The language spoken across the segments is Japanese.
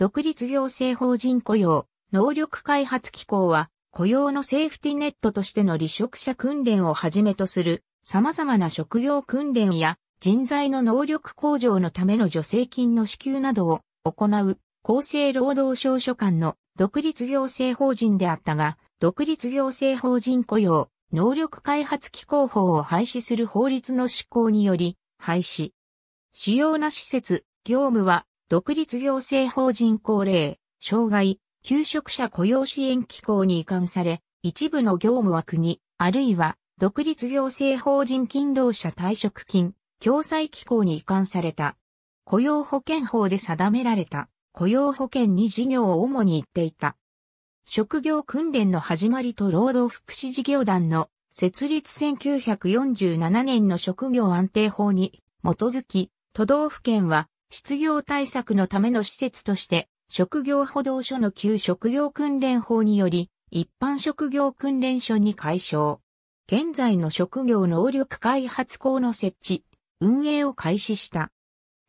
独立行政法人雇用、能力開発機構は、雇用のセーフティネットとしての離職者訓練をはじめとする、様々な職業訓練や人材の能力向上のための助成金の支給などを行う、厚生労働省所管の独立行政法人であったが、独立行政法人雇用、能力開発機構法を廃止する法律の施行により、廃止。主要な施設、業務は、独立行政法人高齢、障害、求職者雇用支援機構に移管され、一部の業務は国、あるいは、独立行政法人勤労者退職金、共済機構に移管された。雇用保険法で定められた、雇用保険に事業を主に言っていた。職業訓練の始まりと労働福祉事業団の設立1947年の職業安定法に基づき、都道府県は失業対策のための施設として、職業補導所の旧職業訓練法により、一般職業訓練所に解消。現在の職業能力開発校の設置、運営を開始した。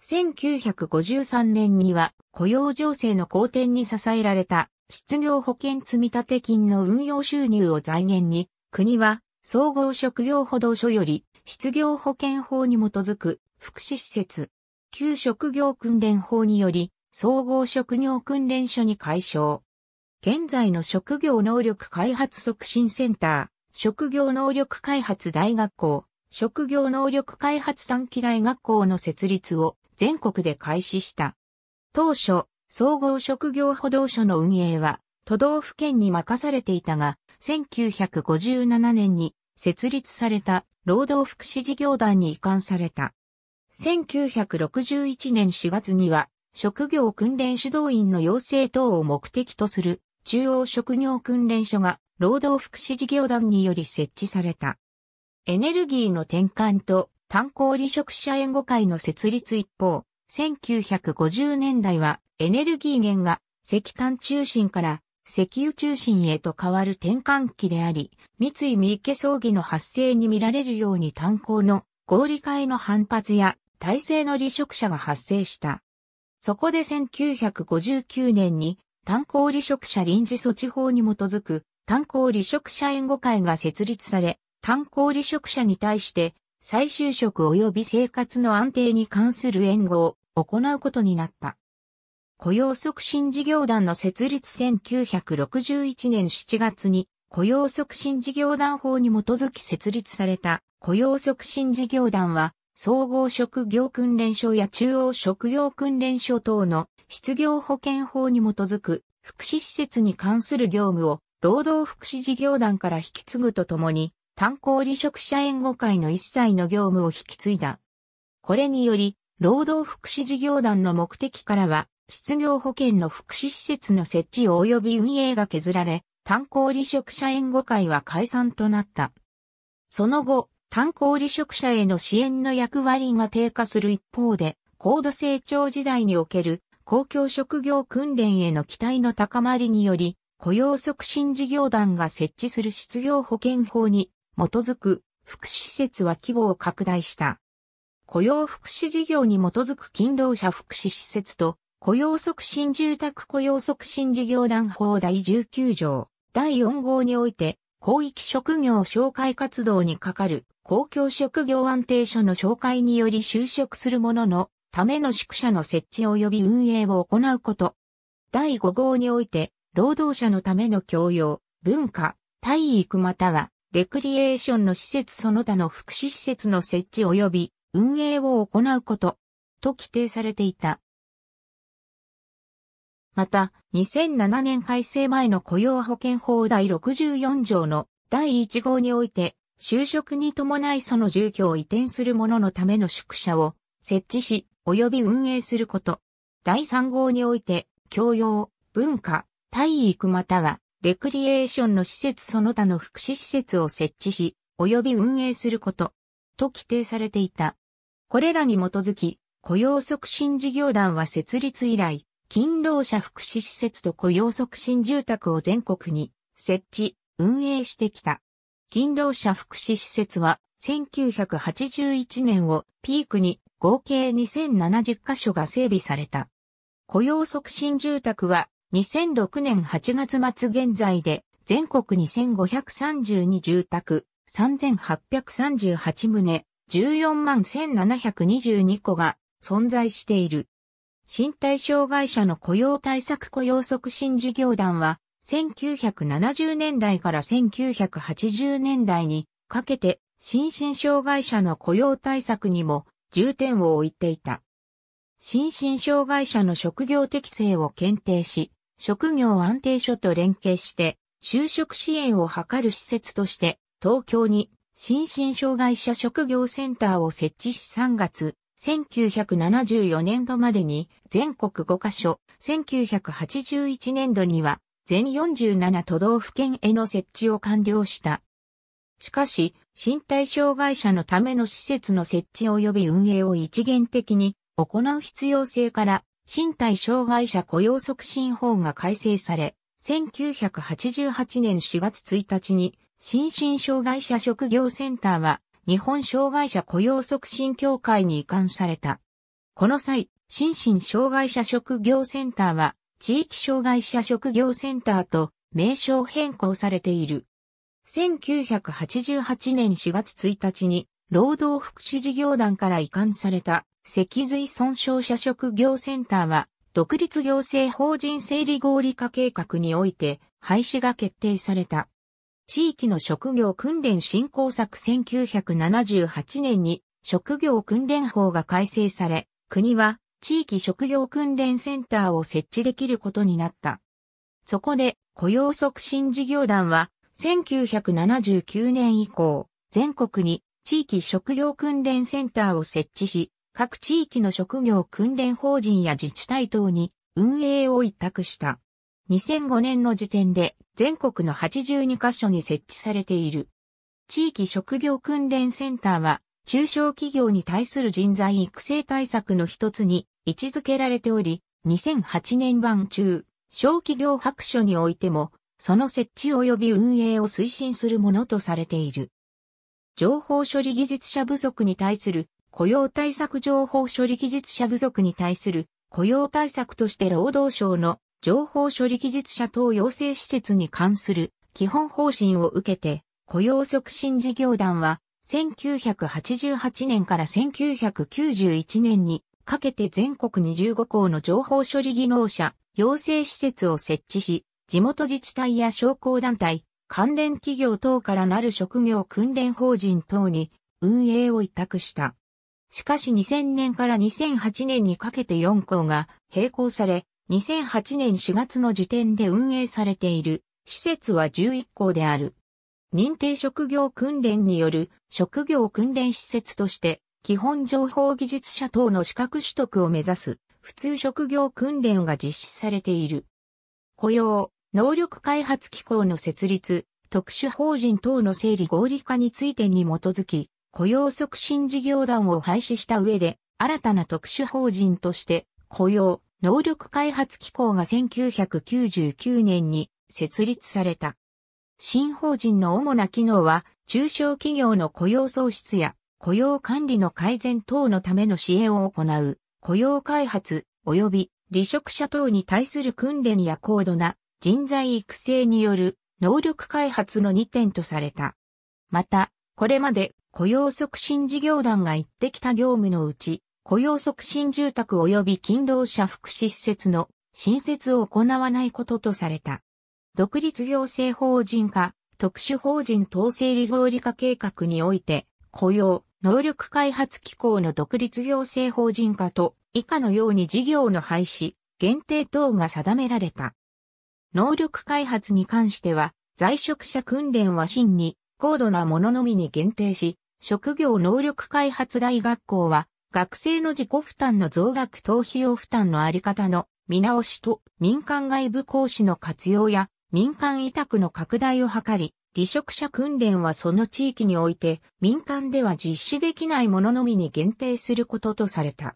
1953年には雇用情勢の好転に支えられた失業保険積立金の運用収入を財源に、国は総合職業補導所より失業保険法に基づく福祉施設、旧職業訓練法により、総合職業訓練所に改称。現在の職業能力開発促進センター、職業能力開発大学校、職業能力開発短期大学校の設立を全国で開始した。当初、総合職業補導所の運営は都道府県に任されていたが、1957年に設立された労働福祉事業団に移管された。1961年4月には、職業訓練指導員の養成等を目的とする中央職業訓練所が労働福祉事業団により設置された。エネルギーの転換と炭鉱離職者援護会の設立一方、1950年代はエネルギー源が石炭中心から石油中心へと変わる転換期であり、三井三池葬儀の発生に見られるように炭鉱の合理化への反発や体制の離職者が発生した。そこで1959年に炭鉱離職者臨時措置法に基づく炭鉱離職者援護会が設立され、炭鉱離職者に対して再就職及び生活の安定に関する援護を行うことになった。雇用促進事業団の設立1961年7月に雇用促進事業団法に基づき設立された雇用促進事業団は総合職業訓練所や中央職業訓練所等の失業保険法に基づく福祉施設に関する業務を労働福祉事業団から引き継ぐとともに、炭鉱離職者援護会の一切の業務を引き継いだ。これにより、労働福祉事業団の目的からは、失業保険の福祉施設の設置及び運営が削られ、炭鉱離職者援護会は解散となった。その後、炭鉱離職者への支援の役割が低下する一方で、高度成長時代における公共職業訓練への期待の高まりにより、雇用促進事業団が設置する失業保険法に基づく福祉施設は規模を拡大した。雇用福祉事業に基づく勤労者福祉施設と雇用促進住宅雇用促進事業団法第19条第4号において広域職業紹介活動に係る公共職業安定所の紹介により就職する者のための宿舎の設置及び運営を行うこと。第5号において、労働者のための教養、文化、体育または、レクリエーションの施設その他の福祉施設の設置及び運営を行うこと、と規定されていた。また、2007年改正前の雇用保険法第64条の第1号において、就職に伴いその住居を移転する者のための宿舎を設置し、及び運営すること。第3号において、教養、文化、体育または、レクリエーションの施設その他の福祉施設を設置し、及び運営すること、と規定されていた。これらに基づき、雇用促進事業団は設立以来、勤労者福祉施設と雇用促進住宅を全国に設置、運営してきた。勤労者福祉施設は1981年をピークに合計2070カ所が整備された。雇用促進住宅は2006年8月末現在で全国2532住宅3838棟14万1722個が存在している。身体障害者の雇用対策雇用促進事業団は、1970年代から1980年代にかけて、心身障害者の雇用対策にも重点を置いていた。心身障害者の職業適性を検定し、職業安定所と連携して、就職支援を図る施設として、東京に心身障害者職業センターを設置し3月、1974年度までに全国5カ所、1981年度には全47都道府県への設置を完了した。しかし、身体障害者のための施設の設置及び運営を一元的に行う必要性から、身体障害者雇用促進法が改正され、1988年4月1日に、心身障害者職業センターは日本障害者雇用促進協会に移管された。この際、心身障害者職業センターは、地域障害者職業センターと名称変更されている。1988年4月1日に、労働福祉事業団から移管された、脊髄損傷者職業センターは、独立行政法人整理合理化計画において、廃止が決定された。地域の職業訓練振興策1978年に職業訓練法が改正され、国は地域職業訓練センターを設置できることになった。そこで雇用促進事業団は1979年以降、全国に地域職業訓練センターを設置し、各地域の職業訓練法人や自治体等に運営を委託した。2005年の時点で全国の82カ所に設置されている。地域職業訓練センターは中小企業に対する人材育成対策の一つに位置づけられており、2008年版中、小企業白書においても、その設置及び運営を推進するものとされている。情報処理技術者不足に対する雇用対策情報処理技術者不足に対する雇用対策として労働省の情報処理技術者等養成施設に関する基本方針を受けて、雇用促進事業団は、1988年から1991年にかけて全国25校の情報処理技能者、養成施設を設置し、地元自治体や商工団体、関連企業等からなる職業訓練法人等に運営を委託した。しかし2000年から2008年にかけて4校が並行され、2008年4月の時点で運営されている施設は11校である。認定職業訓練による職業訓練施設として基本情報技術者等の資格取得を目指す普通職業訓練が実施されている。雇用、能力開発機構の設立、特殊法人等の整理合理化についてに基づき、雇用促進事業団を廃止した上で、新たな特殊法人として、雇用、能力開発機構が1999年に設立された。新法人の主な機能は、中小企業の雇用創出や雇用管理の改善等のための支援を行う、雇用開発及び離職者等に対する訓練や高度な人材育成による能力開発の2点とされた。また、これまで雇用促進事業団が言ってきた業務のうち、雇用促進住宅及び勤労者福祉施設の新設を行わないこととされた。独立行政法人化、特殊法人統制理合理化計画において、雇用、能力開発機構の独立行政法人化と、以下のように事業の廃止、限定等が定められた。能力開発に関しては、在職者訓練は真に高度なもののみに限定し、職業能力開発大学校は学生の自己負担の増額等費用負担のあり方の見直しと民間外部講師の活用や民間委託の拡大を図り、離職者訓練はその地域において民間では実施できないもののみに限定することとされた。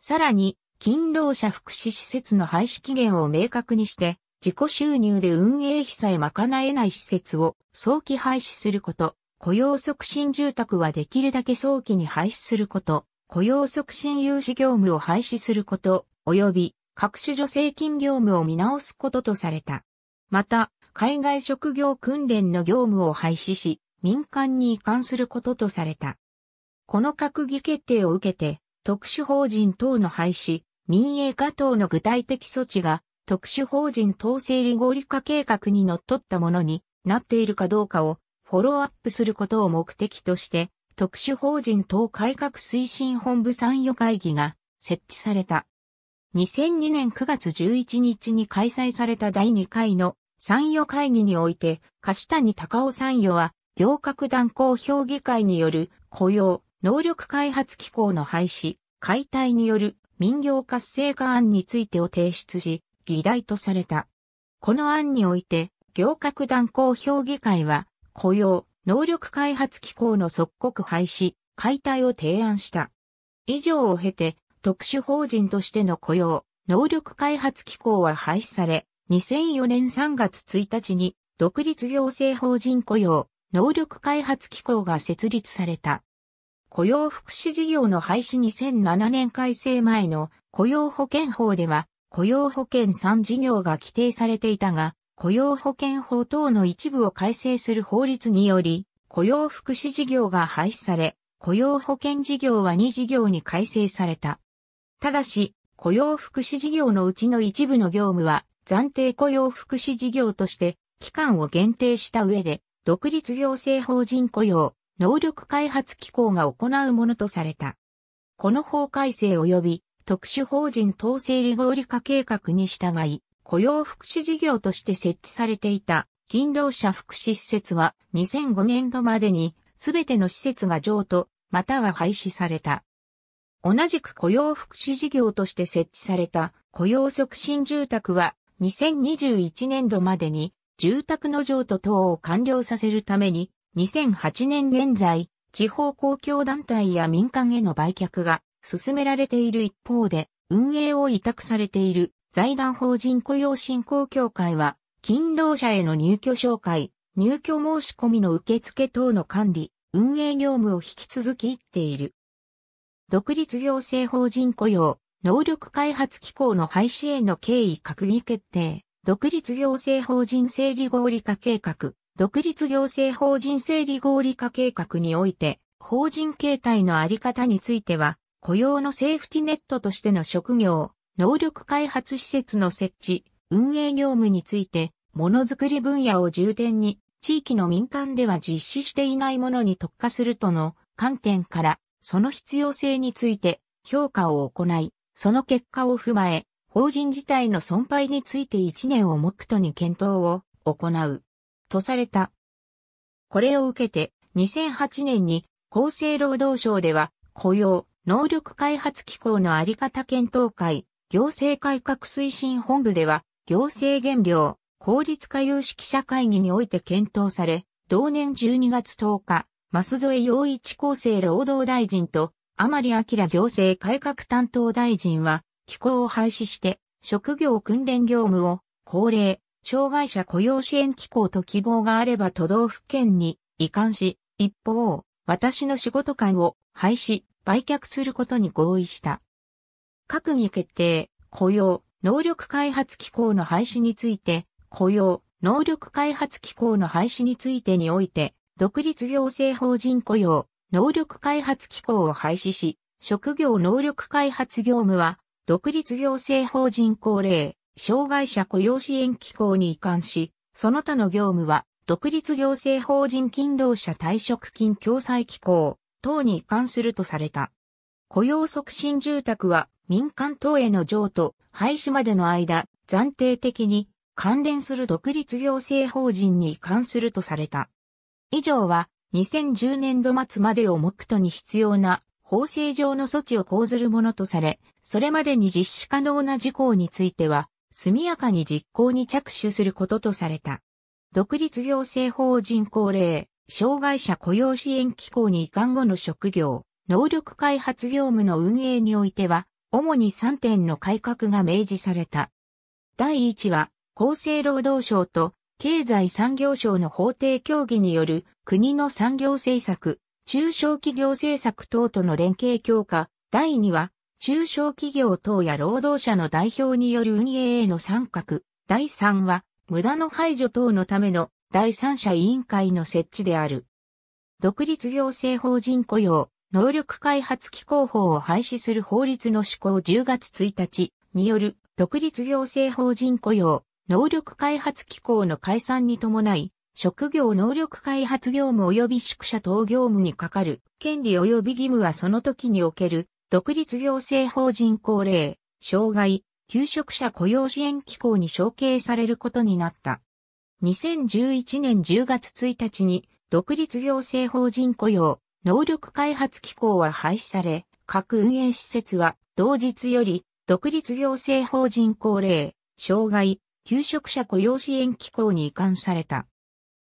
さらに、勤労者福祉施設の廃止期限を明確にして、自己収入で運営費さえ賄えない施設を早期廃止すること、雇用促進住宅はできるだけ早期に廃止すること、雇用促進融資業務を廃止すること、及び各種助成金業務を見直すこととされた。また、海外職業訓練の業務を廃止し、民間に移管することとされた。この閣議決定を受けて、特殊法人等の廃止、民営化等の具体的措置が、特殊法人等整理合理化計画に則っったものになっているかどうかをフォローアップすることを目的として、特殊法人等改革推進本部参与会議が設置された。2002年9月11日に開催された第2回の参与会議において、樫谷高尾参与は、行革断交評議会による雇用、能力開発機構の廃止、解体による民業活性化案についてを提出し、議題とされた。この案において、行革断交評議会は、雇用、能力開発機構の即刻廃止、解体を提案した。以上を経て、特殊法人としての雇用、能力開発機構は廃止され、2004年3月1日に、独立行政法人雇用、能力開発機構が設立された。雇用福祉事業の廃止2007年改正前の雇用保険法では、雇用保険3事業が規定されていたが、雇用保険法等の一部を改正する法律により、雇用福祉事業が廃止され、雇用保険事業は2事業に改正された。ただし、雇用福祉事業のうちの一部の業務は、暫定雇用福祉事業として、期間を限定した上で、独立行政法人雇用、能力開発機構が行うものとされた。この法改正及び特殊法人統制理合理化計画に従い、雇用福祉事業として設置されていた勤労者福祉施設は2005年度までにすべての施設が譲渡または廃止された。同じく雇用福祉事業として設置された雇用促進住宅は2021年度までに住宅の譲渡等を完了させるために2008年現在地方公共団体や民間への売却が進められている一方で運営を委託されている財団法人雇用振興協会は、勤労者への入居紹介、入居申し込みの受付等の管理、運営業務を引き続き言っている。独立行政法人雇用、能力開発機構の廃止への経緯閣議決定、独立行政法人整理合理化計画、独立行政法人整理合理化計画において、法人形態のあり方については、雇用のセーフティネットとしての職業、能力開発施設の設置、運営業務について、ものづくり分野を重点に、地域の民間では実施していないものに特化するとの観点から、その必要性について評価を行い、その結果を踏まえ、法人自体の損廃について1年を目途に検討を行う、とされた。これを受けて、2008年に厚生労働省では、雇用、能力開発機構のあり方検討会、行政改革推進本部では、行政減量、効率化有識者会議において検討され、同年12月10日、舛添陽一厚生労働大臣と、甘利明行政改革担当大臣は、機構を廃止して、職業訓練業務を、高齢、障害者雇用支援機構と希望があれば都道府県に移管し、一方、私の仕事会を廃止、売却することに合意した。閣議決定、雇用、能力開発機構の廃止について、雇用、能力開発機構の廃止についてにおいて、独立行政法人雇用、能力開発機構を廃止し、職業能力開発業務は、独立行政法人高齢、障害者雇用支援機構に移管し、その他の業務は、独立行政法人勤労者退職金共済機構等に移管するとされた。雇用促進住宅は民間等への譲渡、廃止までの間、暫定的に関連する独立行政法人に移管するとされた。以上は2010年度末までを目途に必要な法制上の措置を講ずるものとされ、それまでに実施可能な事項については、速やかに実行に着手することとされた。独立行政法人高齢、障害者雇用支援機構に移管後の職業、能力開発業務の運営においては、主に3点の改革が明示された。第1は、厚生労働省と経済産業省の法定協議による国の産業政策、中小企業政策等との連携強化。第2は、中小企業等や労働者の代表による運営への参画。第3は、無駄の排除等のための第三者委員会の設置である。独立行政法人雇用、能力開発機構法を廃止する法律の施行10月1日による独立行政法人雇用、能力開発機構の解散に伴い、職業能力開発業務及び宿舎等業務にかかる権利及び義務はその時における独立行政法人高齢、障害、求職者雇用支援機構に承継されることになった。2011年10月1日に独立行政法人雇用、能力開発機構は廃止され、各運営施設は同日より独立行政法人高齢、障害、求職者雇用支援機構に移管された。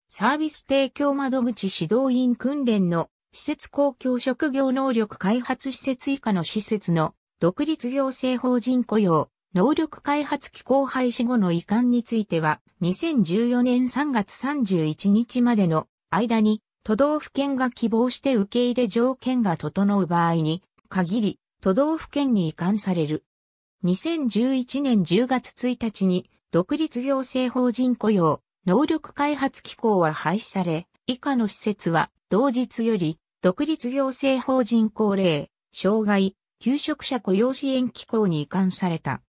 サービス提供窓口指導員訓練の施設公共職業能力開発施設以下の施設の独立行政法人雇用、能力開発機構廃止後の移管については、2014年3月31日までの間に都道府県が希望して受け入れ条件が整う場合に、限り、都道府県に移管される。2011年10月1日に、独立行政法人雇用、能力開発機構は廃止され、以下の施設は、同日より、独立行政法人高齢、障害、求職者雇用支援機構に移管された。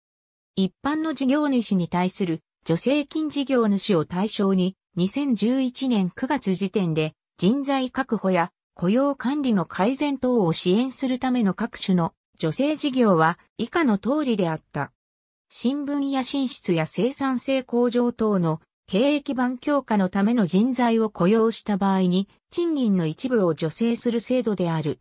一般の事業主に対する助成金事業主を対象に2011年9月時点で人材確保や雇用管理の改善等を支援するための各種の女性事業は以下の通りであった。新聞や進出や生産性向上等の経営基盤強化のための人材を雇用した場合に賃金の一部を助成する制度である。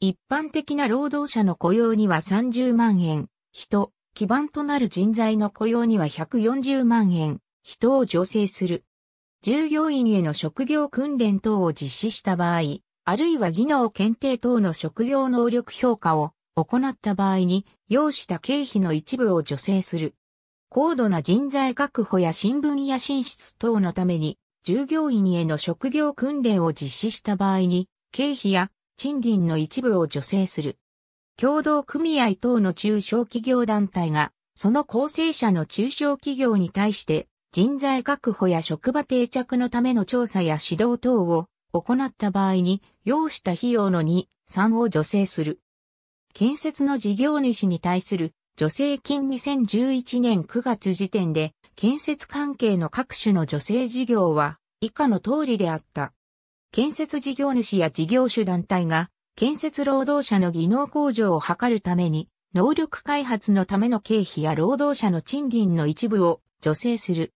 一般的な労働者の雇用には30万円、人、基盤となる人材の雇用には140万円、人を助成する。従業員への職業訓練等を実施した場合、あるいは技能検定等の職業能力評価を行った場合に、要した経費の一部を助成する。高度な人材確保や新聞や進出等のために、従業員への職業訓練を実施した場合に、経費や賃金の一部を助成する。共同組合等の中小企業団体が、その構成者の中小企業に対して、人材確保や職場定着のための調査や指導等を行った場合に、要した費用の2、3を助成する。建設の事業主に対する助成金2011年9月時点で、建設関係の各種の助成事業は以下の通りであった。建設事業主や事業主団体が建設労働者の技能向上を図るために、能力開発のための経費や労働者の賃金の一部を助成する。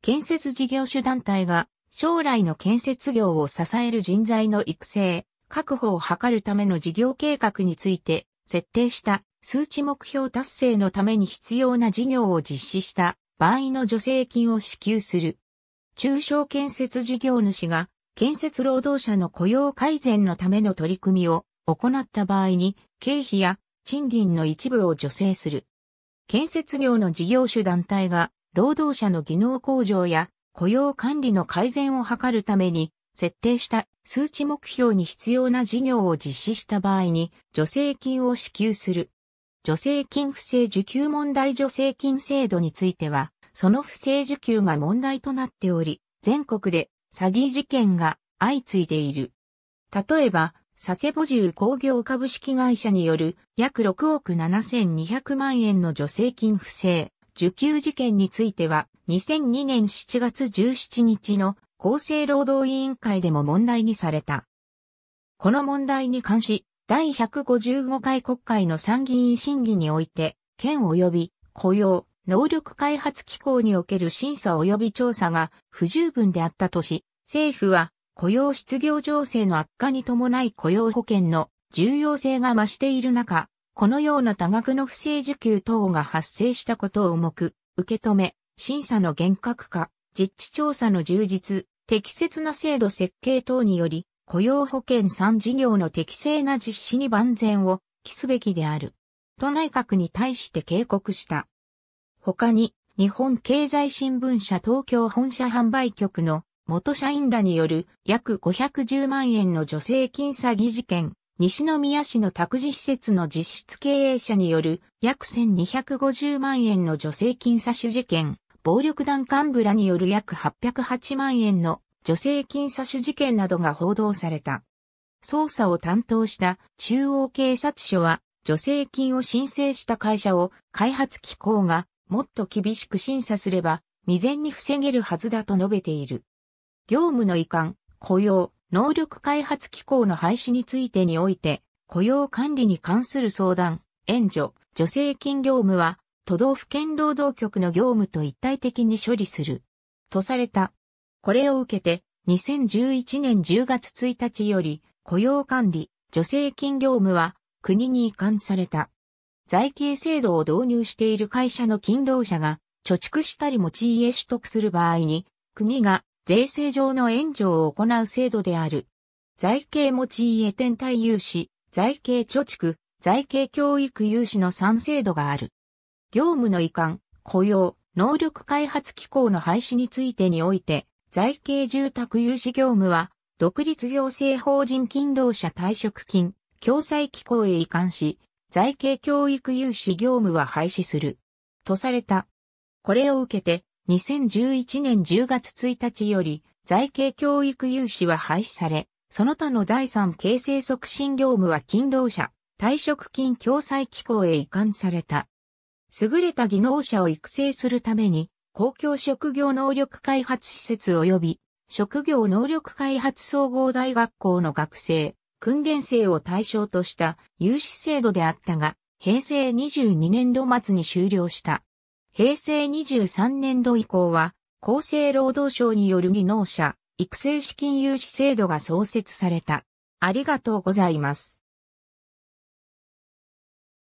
建設事業主団体が将来の建設業を支える人材の育成、確保を図るための事業計画について設定した数値目標達成のために必要な事業を実施した場合の助成金を支給する。中小建設事業主が建設労働者の雇用改善のための取り組みを行った場合に経費や賃金の一部を助成する。建設業の事業主団体が労働者の技能向上や雇用管理の改善を図るために設定した数値目標に必要な事業を実施した場合に助成金を支給する。助成金不正受給問題助成金制度については、その不正受給が問題となっており、全国で詐欺事件が相次いでいる。例えば、佐世保重工業株式会社による約6億7200万円の助成金不正受給事件については、2002年7月17日の厚生労働委員会でも問題にされた。この問題に関し、第155回国会の参議院審議において、県及び雇用、能力開発機構における審査及び調査が不十分であったとし、政府は雇用失業情勢の悪化に伴い雇用保険の重要性が増している中、このような多額の不正受給等が発生したことを重く、受け止め、審査の厳格化、実地調査の充実、適切な制度設計等により、雇用保険3事業の適正な実施に万全を期すべきである。と内閣に対して警告した。他に、日本経済新聞社東京本社販売局の元社員らによる約510万円の助成金詐欺事件、西宮市の託児施設の実質経営者による約1250万円の助成金差し事件、暴力団幹部らによる約808万円の助成金差し事件などが報道された。捜査を担当した中央警察署は、助成金を申請した会社を開発機構がもっと厳しく審査すれば未然に防げるはずだと述べている。業務の遺憾、雇用、能力開発機構の廃止についてにおいて、雇用管理に関する相談、援助、助成金業務は、都道府県労働局の業務と一体的に処理する。とされた。これを受けて、2011年10月1日より、雇用管理、助成金業務は、国に移管された。財形制度を導入している会社の勤労者が、貯蓄したり持ち家取得する場合に、国が税制上の援助を行う制度である。財形持ち家天体融資、財形貯蓄、財形教育融資の3制度がある。業務の移管、雇用、能力開発機構の廃止についてにおいて、財形住宅融資業務は、独立行政法人勤労者退職金、共済機構へ移管し、財形教育融資業務は廃止する。とされた。これを受けて、2011年10月1日より、財形教育融資は廃止され、その他の第産形成促進業務は勤労者、退職金共済機構へ移管された。優れた技能者を育成するために、公共職業能力開発施設及び、職業能力開発総合大学校の学生、訓練生を対象とした融資制度であったが、平成22年度末に終了した。平成23年度以降は、厚生労働省による技能者、育成資金融資制度が創設された。ありがとうございます。